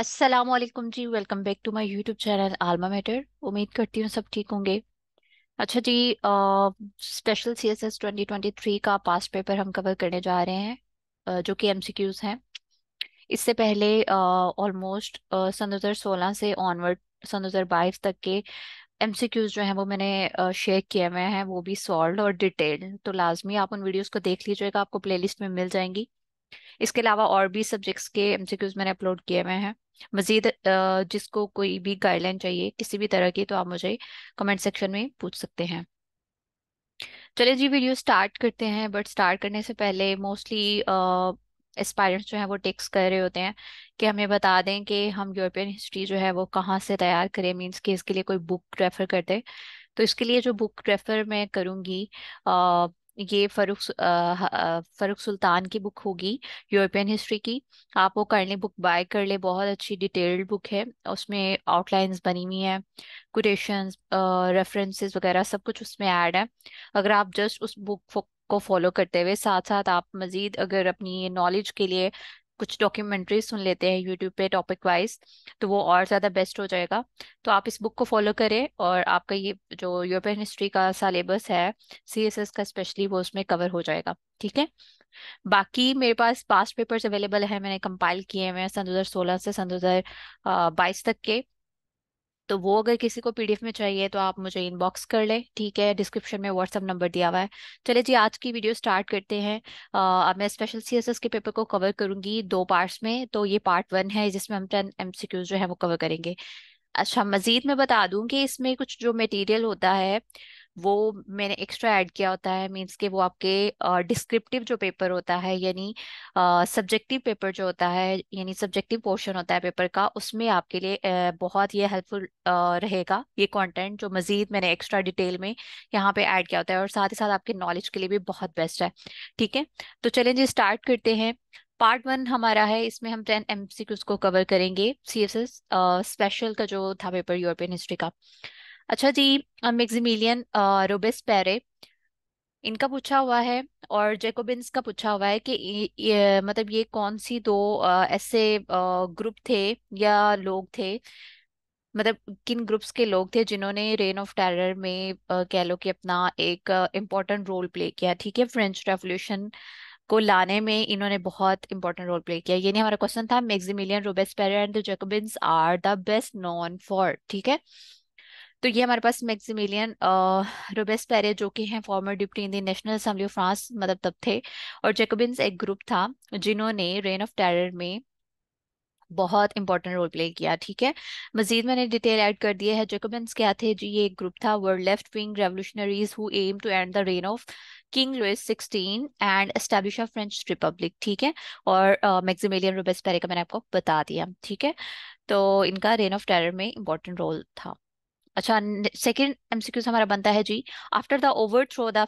Aslam ji welcome back to my YouTube channel alma mater उम्मीद करती हूँ सब ठीक होंगे अच्छा जी special C S S twenty twenty three का पास्ट पेपर हम कवर करने जा रहे हैं uh, जो कि एम सी क्यूज़ हैं इससे पहले ऑलमोस्ट सन दो हज़ार सोलह से ऑनवर्ड सन दो हज़ार बाईस तक के एम सी क्यूज़ जो हैं वो मैंने शेयर किए हुए हैं वो भी सॉल्व और डिटेल्ड तो लाजमी आप उन वीडियोज़ को देख लीजिएगा आपको प्ले लिस्ट में मिल जाएंगी इसके अलावा और भी सब्जेक्ट्स के एमसीक्यूज मैंने अपलोड किए हुए हैं मजीद जिसको कोई भी गाइडलाइन चाहिए किसी भी तरह की तो आप मुझे कमेंट सेक्शन में पूछ सकते हैं चलिए जी वीडियो स्टार्ट करते हैं बट स्टार्ट करने से पहले मोस्टली एस्पायरेंट्स जो हैं वो टेक्स कर रहे होते हैं कि हमें बता दें कि हम यूरोपियन हिस्ट्री जो है वो कहाँ से तैयार करें मीन्स कि इसके लिए कोई बुक रेफ़र कर दें तो इसके लिए जो बुक रेफ़र मैं करूँगी ये फरुख फरुख सुल्तान की बुक होगी यूरोपियन हिस्ट्री की आप वो कर लें बुक बाय कर लें बहुत अच्छी डिटेल्ड बुक है उसमें आउटलाइंस बनी हुई है कोटेशन रेफरेंसेस वगैरह सब कुछ उसमें ऐड है अगर आप जस्ट उस बुक को फॉलो करते हुए साथ साथ आप मज़ीद अगर अपनी नॉलेज के लिए कुछ डॉक्यूमेंट्री सुन लेते हैं यूट्यूब पे टॉपिक वाइज तो वो और ज़्यादा बेस्ट हो जाएगा तो आप इस बुक को फॉलो करें और आपका ये जो यूरोपियन हिस्ट्री का सिलेबस है सी एस एस का स्पेशली वो उसमें कवर हो जाएगा ठीक है बाकी मेरे पास पास्ट पेपर्स अवेलेबल है मैंने कंपाइल किए हुए हैं सन सोलह से सन बाईस तक के तो वो अगर किसी को पीडीएफ में चाहिए तो आप मुझे इनबॉक्स कर ले ठीक है डिस्क्रिप्शन में व्हाट्सअप नंबर दिया हुआ है चले जी आज की वीडियो स्टार्ट करते हैं अब मैं स्पेशल सीएसएस के पेपर को कवर करूंगी दो पार्ट्स में तो ये पार्ट वन है जिसमें हम टेन एम जो है वो कवर करेंगे अच्छा मजीद मैं बता दूं कि इसमें कुछ जो मटेरियल होता है वो मैंने एक्स्ट्रा ऐड किया होता है मीन्स के वो आपके डिस्क्रिप्टिव जो पेपर होता है यानी सब्जेक्टिव पेपर जो होता है यानी सब्जेक्टिव पोर्शन होता है पेपर का उसमें आपके लिए बहुत ये हेल्पफुल रहेगा ये कंटेंट जो मज़ीद मैंने एक्स्ट्रा डिटेल में यहाँ पे ऐड किया होता है और साथ ही साथ आपके नॉलेज के लिए भी बहुत बेस्ट है ठीक है तो चलें जी स्टार्ट करते हैं पार्ट वन हमारा है इसमें हम टेन एम को कवर करेंगे सी स्पेशल का जो था पेपर यूरोपियन हिस्ट्री का अच्छा जी मैग्जिमिलियन रोबेस पेरे इनका पूछा हुआ है और जेकोबिन्स का पूछा हुआ है कि ये, मतलब ये कौन सी दो आ, ऐसे ग्रुप थे या लोग थे मतलब किन ग्रुप्स के लोग थे जिन्होंने रेन ऑफ टेरर में कह लो कि अपना एक इम्पोर्टेंट रोल प्ले किया ठीक है फ्रेंच रेवोल्यूशन को लाने में इन्होंने बहुत इंपॉर्टेंट रोल प्ले किया ये नहीं हमारा क्वेश्चन था मैग्जिमिलियन पेरे and the Jacobins are the best known for ठीक है तो ये हमारे पास मैक्सिमिलियन रोबेस पेरे जो कि हैं former deputy in the national assembly of France मतलब तब थे और जेकोबिन्स एक ग्रुप था जिन्होंने रेन ऑफ टेरर में बहुत इंपॉर्टेंट रोल प्ले किया ठीक है मजीद मैंने डिटेल ऐड कर दिया है जेकोबिन्स क्या थे जी ये एक ग्रुप था world left wing revolutionaries who aim to end the reign of king Louis sixteen and establish a French republic ठीक है और मैक्सिमिलियन पेरे का मैंने आपको बता दिया ठीक है तो इनका रेन ऑफ टेरर में इंपॉर्टेंट रोल था अच्छा सेकंड एमसीक्यू हमारा बनता है जी after the overthrow the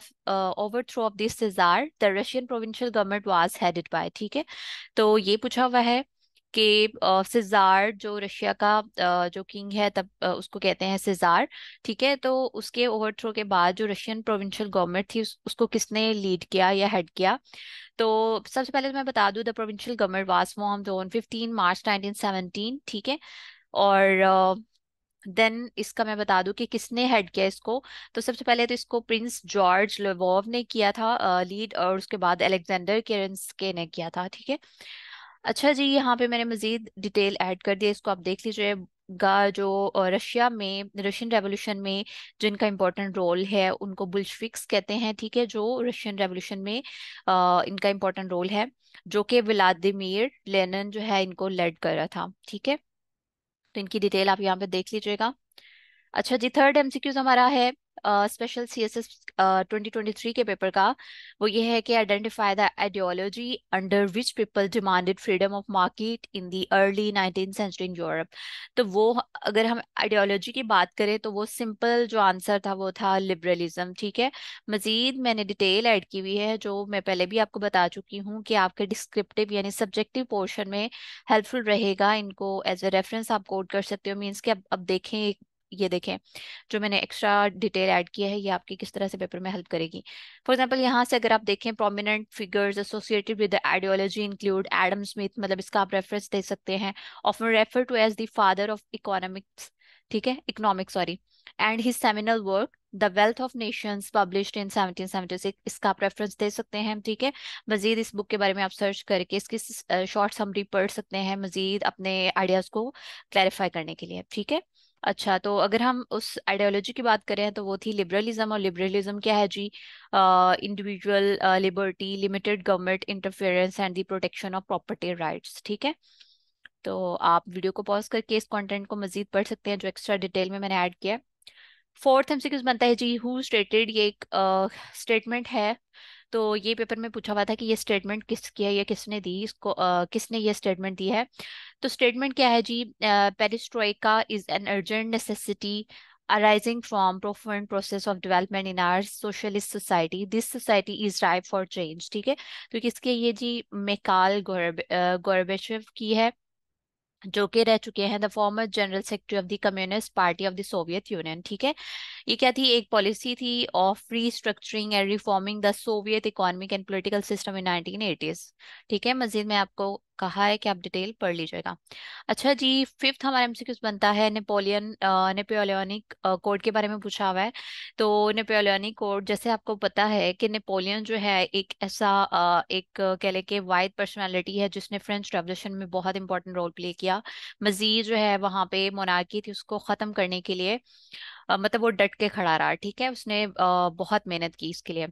overthrow of this czar the Russian provisional government was headed by ठीक है तो ये पूछा हुआ है कि सिजार uh, जो रशिया का uh, जो किंग है तब uh, उसको कहते हैं सिजार ठीक है तो उसके ओवरथ्रो के बाद जो रशियन प्रोविंशियल गवर्नमेंट थी उसको किसने लीड किया या हेड किया तो सबसे पहले तो मैं बता दूं the provisional government was form on 15 March 1917 ठीक है और देन इसका मैं बता दूं कि किसने हेड किया इसको तो सबसे पहले तो इसको प्रिंस जॉर्ज लेवोव ने किया था लीड और उसके बाद अलेक्जेंडर केरेंस्के ने किया था ठीक है अच्छा जी यहाँ पे मैंने मजीद डिटेल ऐड कर दिया इसको आप देख लीजिए गा जो रशिया में रशियन रेवोल्यूशन में जिनका इम्पोर्टेंट रोल है उनको बुल्शविक्स कहते हैं ठीक है जो रशियन रेवोल्यूशन में आ, इनका इम्पोर्टेंट रोल है जो कि व्लादिमिर लेनन जो है इनको लेड कर रहा था ठीक है तो इनकी डिटेल आप यहाँ पे देख लीजिएगा अच्छा जी थर्ड एमसीक्यूज हमारा है special C S S twenty twenty three के पेपर का वो ये है कि identify the ideology under which people demanded freedom of market in the early nineteen century in Europe तो वो अगर हम आइडियोलॉजी की बात करें तो वो सिंपल जो आंसर था वो था लिबरलिज्म ठीक है मजीद मैंने डिटेल ऐड की हुई है जो मैं पहले भी आपको बता चुकी हूँ कि आपके डिस्क्रिप्टिव यानी सब्जेक्टिव पोर्शन में हेल्पफुल रहेगा इनको एज ए रेफरेंस आप कोड कर सकते हो मीन्स कि अब अब देखें एक ये देखें जो मैंने एक्स्ट्रा डिटेल ऐड किया है ये आपकी किस तरह से पेपर में हेल्प करेगी फॉर एग्जांपल यहाँ से अगर आप देखें prominent figures associated with ideology include Adam Smith मतलब इसका आप रेफरेंस दे सकते हैं often refer to as the father of economics ठीक है economic sorry and his seminal work the wealth of nation published in six इसका आप रेफरेंस दे सकते हैं ठीक है मजीद इस बुक के बारे में आप सर्च करके इसकी शॉर्ट समरी पढ़ सकते हैं मजीद अपने आइडियाज़ को क्लैरिफाई करने के लिए ठीक है अच्छा तो अगर हम उस आइडियोलॉजी की बात करें तो वो थी लिबरलिज्म और लिबरलिज्म क्या है जी individual liberty limited government interference and the protection of property rights ठीक है तो आप वीडियो को पॉज करके इस कंटेंट को मजीद पढ़ सकते हैं जो एक्स्ट्रा डिटेल में मैंने ऐड किया फोर्थ एम बनता है जी हु स्टेटेड ये एक स्टेटमेंट uh, है तो ये पेपर में पूछा हुआ था कि ये स्टेटमेंट किसकी है या किसने दी इसको आ, किसने ये स्टेटमेंट दी है तो स्टेटमेंट क्या है जी perestroika is an urgent necessity arising from profound process of development in our socialist society this society is ripe for change theek hai to kiske ye ji मेकाल gorbachev ki hai jo ke reh chuke hain the former general secretary of the communist party of the soviet union theek hai ये क्या थी एक policy थी of restructuring and reforming the Soviet economic and political system in nineteen eighties ठीक है मजीद में आपको कहा है कि आप डिटेल पढ़ लीजिएगा अच्छा जी फिफ्थ हमारा एमसीक्यूज बनता है नेपोलियन नेपोलियनिक कोड के बारे में पूछा हुआ है तो नेपोलियनिक कोड जैसे आपको पता है कि नेपोलियन जो है एक ऐसा एक कह लें कि वाइड पर्सनालिटी है जिसने फ्रेंच रेवोल्यूशन में बहुत इंपॉर्टेंट रोल प्ले किया मजीद जो है वहाँ पे मोनार्की थी उसको ख़त्म करने के लिए मतलब वो डट के खड़ा रहा ठीक है उसने बहुत मेहनत की इसके लिए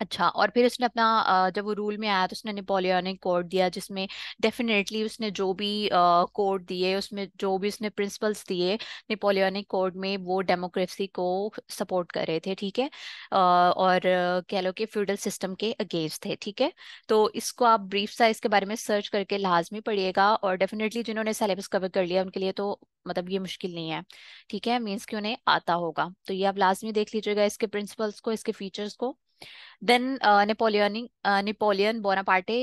अच्छा और फिर उसने अपना जब वो रूल में आया तो उसने नेपोलियनिक कोड दिया जिसमें डेफिनेटली उसने जो भी कोड दिए उसमें जो भी उसने प्रिंसिपल्स दिए नेपोलियनिक कोड में वो डेमोक्रेसी को सपोर्ट कर रहे थे ठीक है और कह लो कि फ्यूडल सिस्टम के अगेंस्ट थे ठीक है तो इसको आप ब्रीफ सा इसके बारे में सर्च करके लाजमी पढ़िएगा और डेफिनेटली जिन्होंने सिलेबस कवर कर लिया उनके लिए तो मतलब ये मुश्किल नहीं है ठीक है मीन्स कि उन्हें आता होगा तो ये आप लाजमी देख लीजिएगा इसके प्रिंसिपल्स को इसके फीचर्स को देन नेपोलियनिक नेपोलियन बोनापार्टे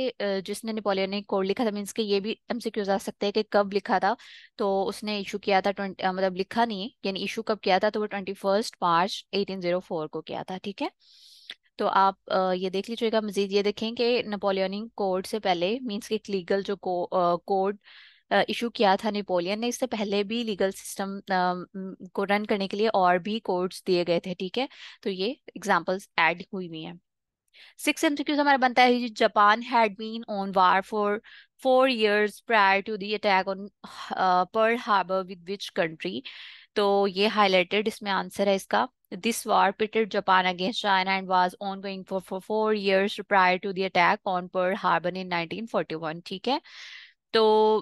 जिसने नेपोलियनिक कोड लिखा था मीन्स के ये भी एमसीक्यूज आ सकते हैं कि कब लिखा था तो उसने इशू किया था ट्वेंटी मतलब लिखा नहीं यानी इशू कब किया था तो वो twenty first March eighteen zero four को किया था ठीक है तो आप ये देख लीजिएगा मजीद ये देखें कि नेपोलियनिक कोड से पहले मीन्स के लीगल जो को, कोड इशू किया था नेपोलियन ने इससे पहले भी लीगल सिस्टम को रन करने के लिए और भी कोड्स दिए गए थे ठीक है तो ये एग्जाम्पल्स एड हुई हुई है सिक्स एमसीक्यूज हमारा बनता है Japan had been on war for four years prior to the attack on Pearl Harbor with which country तो ये हाईलाइटेड इसमें आंसर है इसका this war pitted Japan against China and China on going for four for prior to the attack on attack Harbor in nineteen forty one ठीक है तो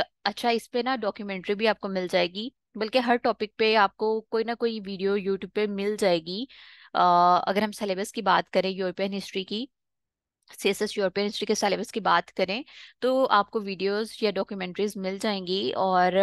आ, अच्छा इस पे ना डॉक्यूमेंट्री भी आपको मिल जाएगी बल्कि हर टॉपिक पे आपको कोई ना कोई वीडियो यूट्यूब पे मिल जाएगी आ, अगर हम सिलेबस की बात करें यूरोपियन हिस्ट्री की सीएसएस यूरोपियन हिस्ट्री के सिलेबस की बात करें तो आपको वीडियोस या डॉक्यूमेंट्रीज मिल जाएंगी और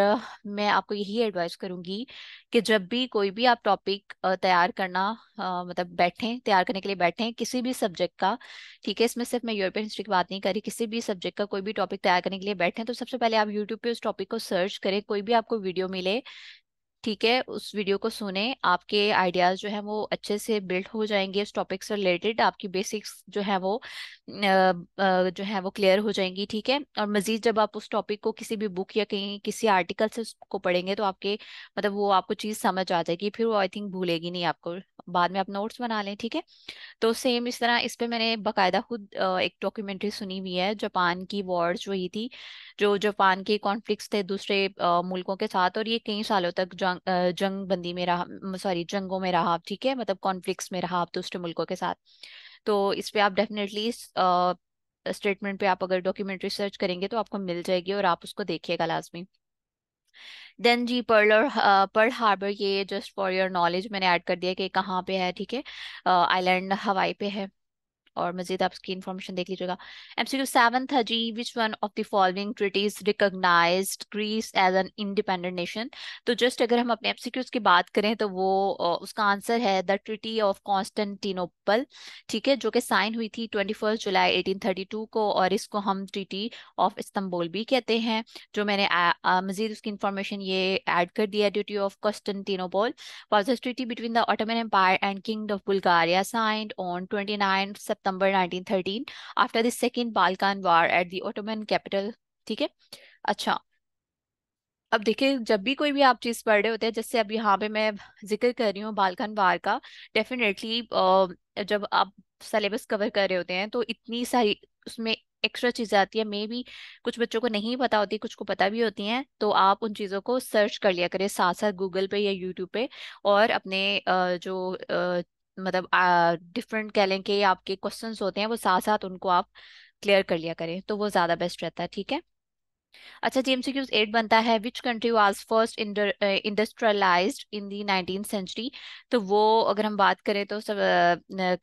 मैं आपको यही एडवाइस करूंगी कि जब भी कोई भी आप टॉपिक तैयार करना मतलब बैठें तैयार करने के लिए बैठें किसी भी सब्जेक्ट का ठीक है इसमें सिर्फ मैं यूरोपियन हिस्ट्री की बात नहीं करी किसी भी सब्जेक्ट का कोई भी टॉपिक तैयार करने के लिए बैठें तो सबसे पहले आप यूट्यूब पर उस टॉपिक को सर्च करें कोई भी आपको वीडियो मिले ठीक है उस वीडियो को सुने आपके आइडियाज़ जो है वो अच्छे से बिल्ड हो जाएंगे उस टॉपिक से रिलेटेड आपकी बेसिक्स जो है वो जो है वो क्लियर हो जाएंगी ठीक है और मज़ीद जब आप उस टॉपिक को किसी भी बुक या कहीं किसी आर्टिकल से उसको पढ़ेंगे तो आपके मतलब वो आपको चीज़ समझ आ जाएगी फिर वो आई थिंक भूलेगी नहीं आपको बाद में आप नोट्स बना लें ठीक है तो सेम इस तरह इस पर मैंने बाकायदा खुद एक डॉक्यूमेंट्री सुनी हुई है जापान की वॉर जो हुई थी जो जापान के कॉन्फ्लिक्ट थे दूसरे मुल्कों के साथ और ये कई सालों तक जंग जंग बंदी में रहा सॉरी जंगों में रहा ठीक है मतलब कॉन्फ्लिक्ट में रहा दूसरे मुल्कों के साथ तो इस पर आप डेफिनेटली स्टेटमेंट पे आप अगर डॉक्यूमेंट्री सर्च करेंगे तो आपको मिल जाएगी और आप उसको देखिएगा लाजमी देन जी पर्ल और पर्ल हार्बर ये जस्ट फॉर योर नॉलेज मैंने ऐड कर दिया कि कहाँ पे है ठीक है आइलैंड हवाई पे है और मजीद आप उसकी इन्फॉर्मेशन देख लीजिएगा एमसीक्यू सेवन था जी which one of the following treaties recognize Greece as an independent nation तो जस्ट अगर हम अपने एमसीक्यूज की बात करें तो वो उसका आंसर है द ट्रिटी ऑफ कॉन्स्टेंटिनोपल ठीक है जो कि साइन हुई थी ट्वेंटी जुलाई एटीन को और इसको हम ट्रिटी ऑफ इस्तंबुल भी कहते हैं जो मैंने मजीद उसकी इन्फॉर्मेशन ये एड कर दिया ड्यूटी of Constantinople was the treaty between the Ottoman Empire and King of Bulgaria signed on twenty nine September 1913 after the second Balkan war at the Ottoman capital ठीक है अच्छा अब देखिए जब भी कोई भी आप चीज़ पढ़ रहे होते हैं जैसे अब यहाँ पे मैं जिक्र कर रही हूँ बालकान वार का डेफिनेटली जब आप सिलेबस कवर कर रहे होते हैं तो इतनी सारी उसमें एक्स्ट्रा चीज़ें आती है मे भी कुछ बच्चों को नहीं पता होती कुछ को पता भी होती हैं तो आप उन चीज़ों को सर्च कर लिया करें साथ साथ गूगल पे या यूट्यूब पे और अपने जो मतलब डिफरेंट कह लें कि आपके क्वेश्चन होते हैं वो साथ साथ उनको आप क्लियर कर लिया करें तो वो ज़्यादा बेस्ट रहता है ठीक है अच्छा जी एमसीक्यूज एट बनता है which country was first industrialize in the nineteen century तो वो अगर हम बात करें तो सब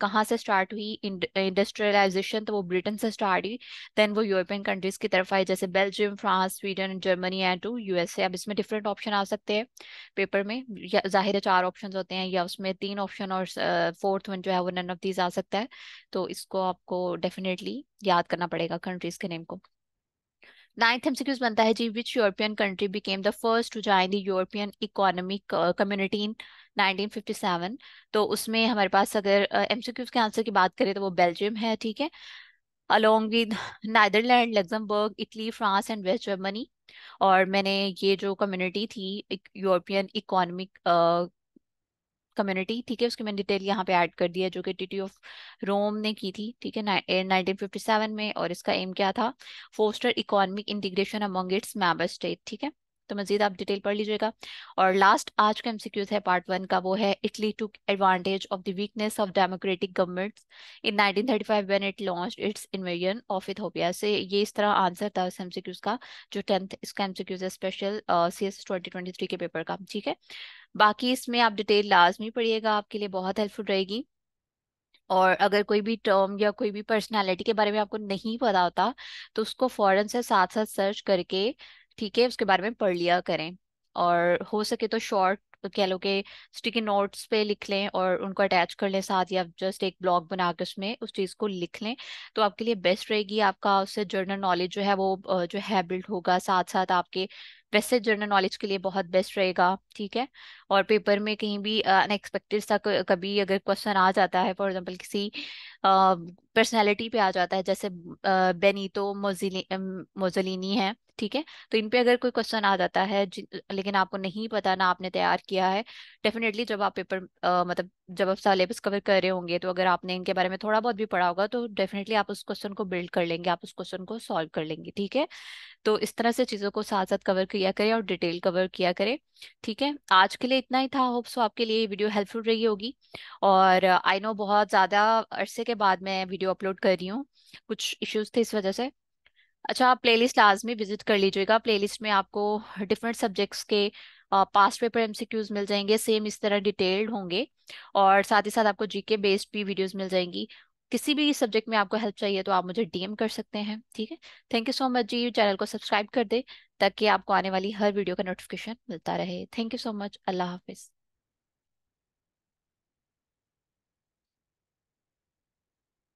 कहाँ से स्टार्ट हुई इंडस्ट्रियलाइजेशन तो वो ब्रिटेन से स्टार्ट हुई देन वो यूरोपियन कंट्रीज की तरफ आई जैसे Belgium France Sweden Germany and to USA अब इसमें डिफरेंट ऑप्शन आ सकते हैं पेपर में जाहिर है चार ऑप्शन होते हैं या उसमें तीन ऑप्शन और फोर्थ वन जो है वो नन ऑफ दीज आ सकता है तो इसको आपको डेफिनेटली याद करना पड़ेगा कंट्रीज के नेम को नाइन्थ एमसीक्यूज बनता है जी which European country became the first to join the European Economic Community in 1957 तो उसमें हमारे पास अगर एमसीक्यूज uh, के आंसर की बात करें तो वो बेल्जियम है ठीक है along with Netherland Luxembourg Italy France and West Germany और मैंने ये जो कम्युनिटी थी यूरोपियन इकोनॉमिक कम्युनिटी ठीक है उसकी मैंने डिटेल यहाँ पे ऐड कर दिया जो कि टिटी ऑफ रोम ने की थी ठीक है नाइनटीन फिफ्टी सेवन में और इसका एम क्या था foster economic integration among its member state ठीक है तो मजीद आप डिटेल पढ़ लीजिएगा और लास्ट आज का एमसीक्यूज है पार्ट वन का वो है Italy to advantage of the weakness of democratic governments in 1935 when it launch its invasion of Ethiopia से ये इस तरह आंसर था उस एमसीक्यूज का जो टेंथ इसका एमसीक्यूज है स्पेशल सी एस के पेपर का ठीक है बाकी इसमें आप डिटेल लाजमी पढ़िएगा आपके लिए बहुत हेल्पफुल रहेगी और अगर कोई भी टर्म या कोई भी पर्सनालिटी के बारे में आपको नहीं पता होता तो उसको फॉरन से साथ साथ सर्च करके ठीक है उसके बारे में पढ़ लिया करें और हो सके तो शॉर्ट कह लो कि स्टिकी नोट्स पे लिख लें और उनको अटैच कर लें साथ या जस्ट एक ब्लॉग बना के उसमें उस चीज़ को लिख लें तो आपके लिए बेस्ट रहेगी आपका उससे जर्नल नॉलेज जो है वो जो है बिल्ड होगा साथ साथ आपके वैसे जर्नल नॉलेज के लिए बहुत बेस्ट रहेगा ठीक है और पेपर में कहीं भी अनएक्सपेक्टेड सा कभी अगर क्वेश्चन आ जाता है फॉर एग्जांपल किसी पर्सनालिटी पे आ जाता है जैसे बेनीतो मोजिली मोजलिनी है ठीक है तो इन पे अगर कोई क्वेश्चन आ जाता है लेकिन आपको नहीं पता ना आपने तैयार किया है डेफिनेटली जब आप पेपर आ, मतलब जब आप सिलेबस कवर कर रहे होंगे तो अगर आपने इनके बारे में थोड़ा बहुत भी पढ़ा होगा तो डेफिनेटली आप उस क्वेश्चन को बिल्ड कर लेंगे आप उस क्वेश्चन को सॉल्व कर लेंगे ठीक है तो इस तरह से चीज़ों को साथ साथ कवर किया करें और डिटेल कवर किया करें ठीक है आज के लिए इतना ही था होप सो आपके लिए ये वीडियो हेल्पफुल रही होगी और आई नो बहुत ज़्यादा अरसे के बाद मैं वीडियो अपलोड कर रही हूँ कुछ इश्यूज थे इस वजह से अच्छा आप प्लेलिस्ट लाजमी विजिट कर लीजिएगा प्लेलिस्ट में आपको डिफरेंट सब्जेक्ट्स के पास्ट पेपर एमसीक्यूज मिल जाएंगे सेम इस तरह डिटेल्ड होंगे और साथ ही साथ आपको जीके बेस्ड भी वीडियोस मिल जाएंगी किसी भी सब्जेक्ट में आपको हेल्प चाहिए तो आप मुझे डीएम कर सकते हैं ठीक है थैंक यू सो मच जी चैनल को सब्सक्राइब कर दे ताकि आपको आने वाली हर वीडियो का नोटिफिकेशन मिलता रहे थैंक यू सो मच अल्लाह हाफिज़